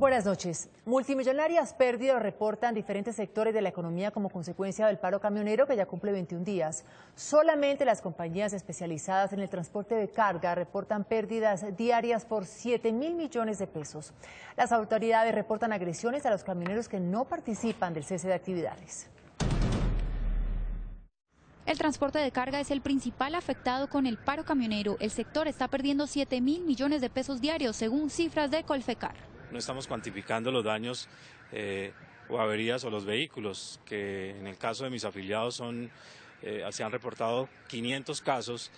Buenas noches. Multimillonarias pérdidas reportan diferentes sectores de la economía como consecuencia del paro camionero que ya cumple 21 días. Solamente las compañías especializadas en el transporte de carga reportan pérdidas diarias por 7 mil millones de pesos. Las autoridades reportan agresiones a los camioneros que no participan del cese de actividades. El transporte de carga es el principal afectado con el paro camionero. El sector está perdiendo 7 mil millones de pesos diarios, según cifras de Colfecar no estamos cuantificando los daños eh, o averías o los vehículos, que en el caso de mis afiliados son, eh, se han reportado 500 casos